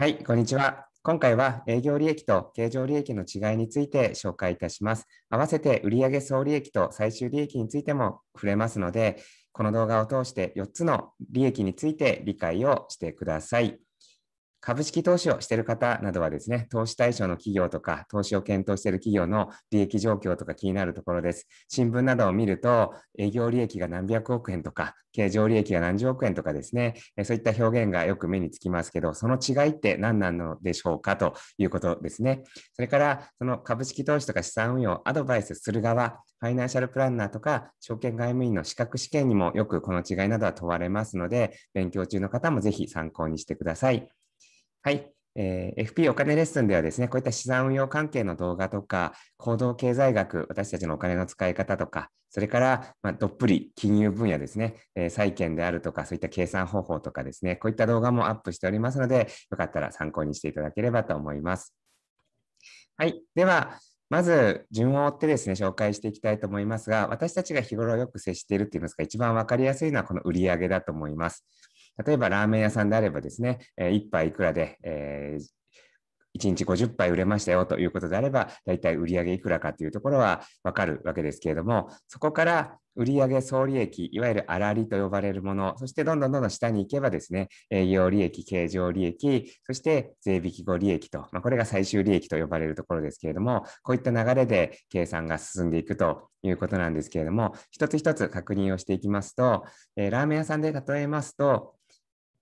はい、こんにちは。今回は営業利益と経常利益の違いについて紹介いたします。合わせて売上総利益と最終利益についても触れますので、この動画を通して4つの利益について理解をしてください。株式投資をしている方などはですね、投資対象の企業とか、投資を検討している企業の利益状況とか気になるところです。新聞などを見ると、営業利益が何百億円とか、経常利益が何十億円とかですね、そういった表現がよく目につきますけど、その違いって何なのでしょうかということですね。それから、その株式投資とか資産運用アドバイスする側、ファイナンシャルプランナーとか、証券外務員の資格試験にもよくこの違いなどは問われますので、勉強中の方もぜひ参考にしてください。はい。えー、FP お金レッスンではですね、こういった資産運用関係の動画とか、行動経済学、私たちのお金の使い方とか、それから、まあ、どっぷり金融分野ですね、えー、債券であるとか、そういった計算方法とかですね、こういった動画もアップしておりますので、よかったら参考にしていただければと思います。はい。では、まず順を追ってですね、紹介していきたいと思いますが、私たちが日頃よく接しているといんですか、一番わかりやすいのはこの売上だと思います。例えばラーメン屋さんであればですね、え1杯いくらで、えー1日50杯売れましたよということであれば、大体売上いくらかというところは分かるわけですけれども、そこから売上総利益、いわゆる粗利と呼ばれるもの、そしてどんどんどんどん下に行けばですね、営業利益、経常利益、そして税引き後利益と、まあ、これが最終利益と呼ばれるところですけれども、こういった流れで計算が進んでいくということなんですけれども、一つ一つ確認をしていきますと、えー、ラーメン屋さんで例えますと、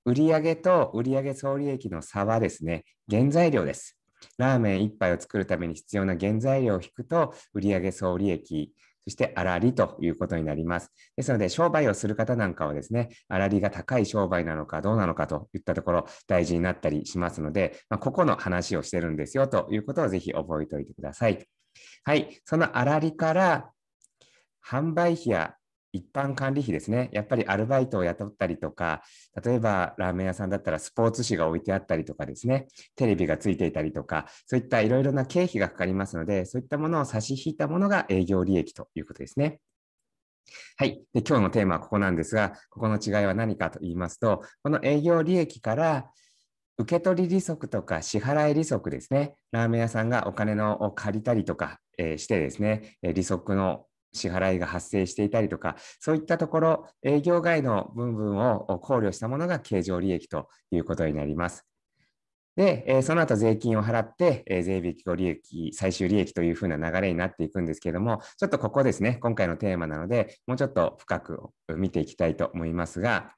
売上と売上総利益の差はですね、原材料です。ラーメン1杯を作るために必要な原材料を引くと、売上総利益、そして粗利ということになります。ですので、商売をする方なんかはですね、粗利が高い商売なのかどうなのかといったところ、大事になったりしますので、まあ、ここの話をしてるんですよということをぜひ覚えておいてください。はい、その粗利から、販売費や一般管理費ですね。やっぱりアルバイトを雇ったりとか、例えばラーメン屋さんだったらスポーツ紙が置いてあったりとかですね、テレビがついていたりとか、そういったいろいろな経費がかかりますので、そういったものを差し引いたものが営業利益ということですね。はい。で、今日のテーマはここなんですが、ここの違いは何かと言いますと、この営業利益から、受取利息とか支払い利息ですね。ラーメン屋さんがお金のを借りたりとか、えしてですね、利息の支払いが発生していたりとか、そういったところ、営業外の部分を考慮したものが経常利益ということになります。で、えその後税金を払って、え税引き後利益、最終利益というふうな流れになっていくんですけれども、ちょっとここですね、今回のテーマなので、もうちょっと深く見ていきたいと思いますが、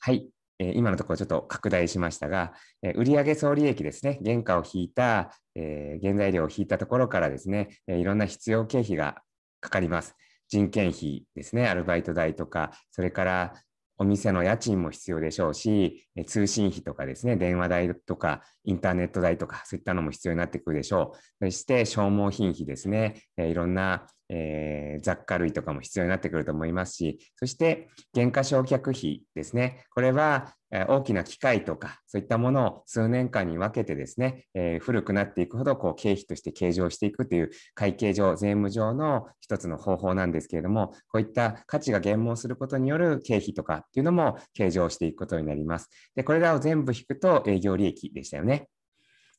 はい、え今のところちょっと拡大しましたが、え売上総利益ですね、原価を引いた、え原材料を引いたところからですね、えいろんな必要経費がかかります。人件費ですね、アルバイト代とか、それからお店の家賃も必要でしょうし、通信費とかですね、電話代とか、インターネット代とか、そういったのも必要になってくるでしょう。そして消耗品費ですね、いろんなえー、雑貨類とかも必要になってくると思いますし、そして減価償却費ですね。これは、え大きな機械とか、そういったものを数年間に分けてですね、えー、古くなっていくほどこう経費として計上していくという会計上、税務上の一つの方法なんですけれども、こういった価値が減毛することによる経費とかっていうのも計上していくことになります。で、これらを全部引くと営業利益でしたよね。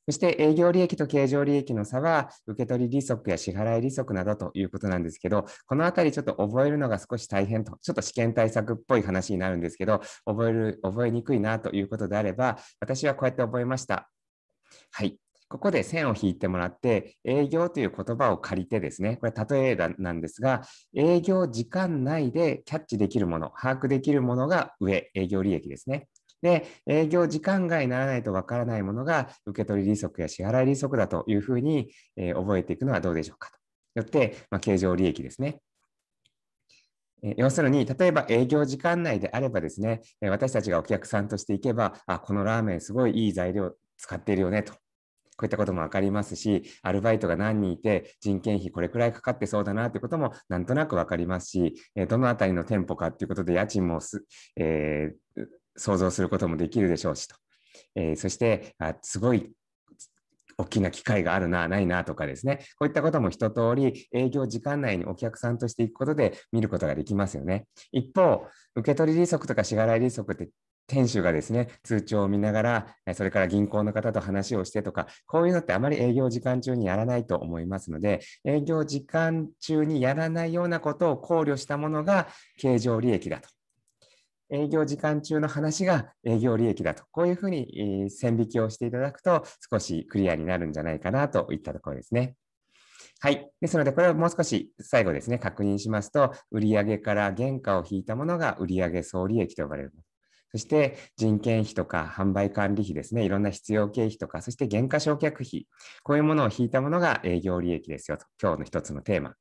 そして営業利益と経常利益の差は、受取利息や支払い利息などということなんですけど、このあたりちょっと覚えるのが少し大変と、ちょっと試験対策っぽい話になるんですけど、覚える、覚えにくいなということであれば、私はこうやって覚えました。はい。ここで線を引いてもらって、営業という言葉を借りてですね、これ例えなんですが、営業時間内でキャッチできるもの、把握できるものが上、営業利益ですね。で、営業時間外にならないとわからないものが、受け取り利息や支払い利息だというふうに、え覚えていくのはどうでしょうかと。よって、まあ、経常利益ですね。要するに、例えば営業時間内であればですね、私たちがお客さんとしていけば、あ、このラーメンすごいいい材料使っているよねと。こういったことも分かりますし、アルバイトが何人いて、人件費これくらいかかってそうだなということもなんとなく分かりますし、どのあたりの店舗かということで、家賃もす、えー、想像することもできるでしょうしと、えー、そしてあすごい大きな機会があるな、ないなとかですね、こういったことも一通り営業時間内にお客さんとしていくことで見ることができますよね。一方、受取利息とか支払い利息って店主がですね、通帳を見ながら、それから銀行の方と話をしてとか、こういうのってあまり営業時間中にやらないと思いますので、営業時間中にやらないようなことを考慮したものが経常利益だと営業時間中の話が営業利益だと、こういうふうに線引きをしていただくと、少しクリアになるんじゃないかなといったところですね。はい。ですので、これをもう少し最後ですね、確認しますと、売上から原価を引いたものが売上総利益と呼ばれるもの。そして人件費とか販売管理費ですね、いろんな必要経費とか、そして減価償却費、こういうものを引いたものが営業利益ですよと、今日の一つのテーマ。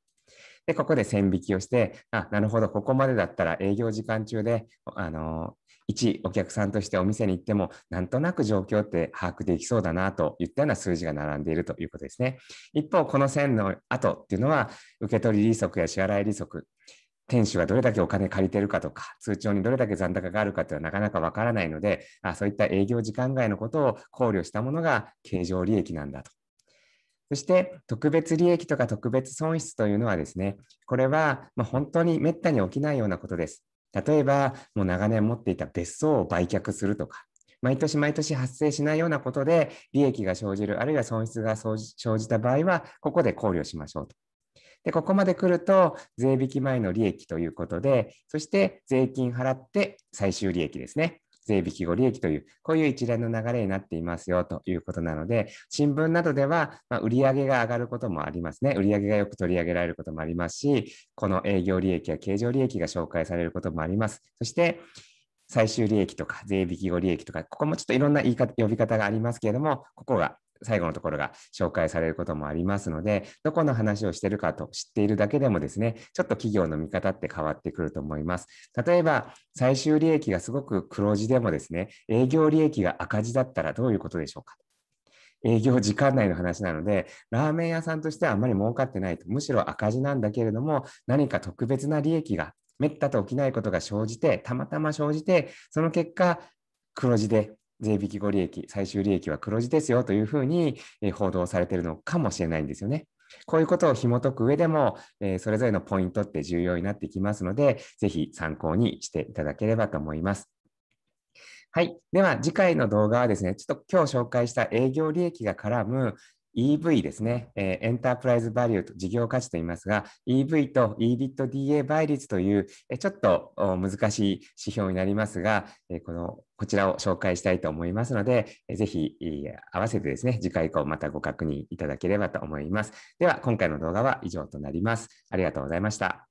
で、ここで線引きをして、あ、なるほど、ここまでだったら営業時間中で、あの、一お客さんとしてお店に行っても、なんとなく状況って把握できそうだなといったような数字が並んでいるということですね。一方、この線の後っていうのは、受取利息や支払い利息、店主がどれだけお金借りてるかとか、通帳にどれだけ残高があるかっていうのはなかなかわからないのであ、そういった営業時間外のことを考慮したものが経常利益なんだとそして、特別利益とか特別損失というのはですね、これはま本当に滅多に起きないようなことです。例えば、もう長年持っていた別荘を売却するとか、毎年毎年発生しないようなことで利益が生じる、あるいは損失が生じた場合は、ここで考慮しましょうと。で、ここまで来ると、税引き前の利益ということで、そして税金払って最終利益ですね。税引き後利益という、こういう一連の流れになっていますよということなので、新聞などでは、まあ、売上が上がることもありますね。売上がよく取り上げられることもありますし、この営業利益や経常利益が紹介されることもあります。そして、最終利益とか税引き後利益とか、ここもちょっといろんな言い方呼び方がありますけれども、ここが最後のところが紹介されることもありますので、どこの話をしてるかと知っているだけでもですね、ちょっと企業の見方って変わってくると思います。例えば、最終利益がすごく黒字でもですね、営業利益が赤字だったらどういうことでしょうか営業時間内の話なので、ラーメン屋さんとしてはあまり儲かってないと、むしろ赤字なんだけれども、何か特別な利益が、めったと起きないことが生じて、たまたま生じて、その結果、黒字で税引き後利益、最終利益は黒字ですよというふうに報道されているのかもしれないんですよね。こういうことを紐解く上でも、えそれぞれのポイントって重要になってきますので、ぜひ参考にしていただければと思います。はい。では、次回の動画はですね、ちょっと今日紹介した営業利益が絡む EV ですね、えエンタープライズバリューと事業価値と言いますが、EV と EBITDA 倍率という、えちょっと難しい指標になりますが、えこのこちらを紹介したいと思いますので、ぜひ合わせてですね、次回以降またご確認いただければと思います。では、今回の動画は以上となります。ありがとうございました。